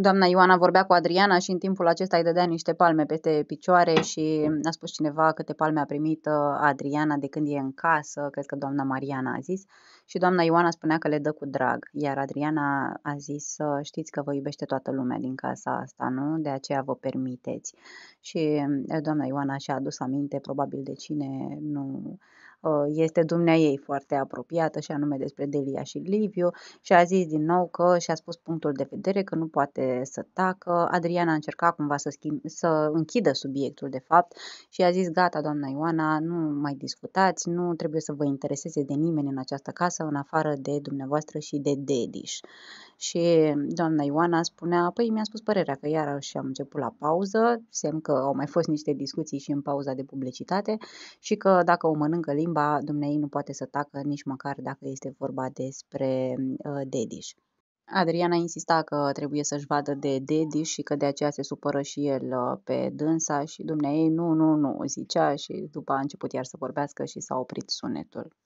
Doamna Ioana vorbea cu Adriana și în timpul acesta îi dădea niște palme peste picioare și a spus cineva câte palme a primit uh, Adriana de când e în casă, cred că doamna Mariana a zis, și doamna Ioana spunea că le dă cu drag, iar Adriana a zis, știți că vă iubește toată lumea din casa asta, nu? De aceea vă permiteți. Și uh, doamna Ioana și-a adus aminte probabil de cine nu Ă, este dumnea ei foarte apropiată și anume despre Delia și Liviu și a zis din nou că și-a spus punctul de vedere că nu poate să tacă. Adriana a încercat cumva să, schimb, să închidă subiectul de fapt și a zis gata doamna Ioana, nu mai discutați, nu trebuie să vă intereseze de nimeni în această casă în afară de dumneavoastră și de Dediș. Și doamna Ioana spunea, păi mi-a spus părerea că iarăși am început la pauză, semn că au mai fost niște discuții și în pauza de publicitate și că dacă o mănâncă limba limba dumnei nu poate să tacă nici măcar dacă este vorba despre uh, Dediș. Adriana insista că trebuie să-și vadă de Dediș și că de aceea se supără și el ă, pe dânsa și dumneai nu, nu, nu, zicea și după a început iar să vorbească și s-a oprit sunetul.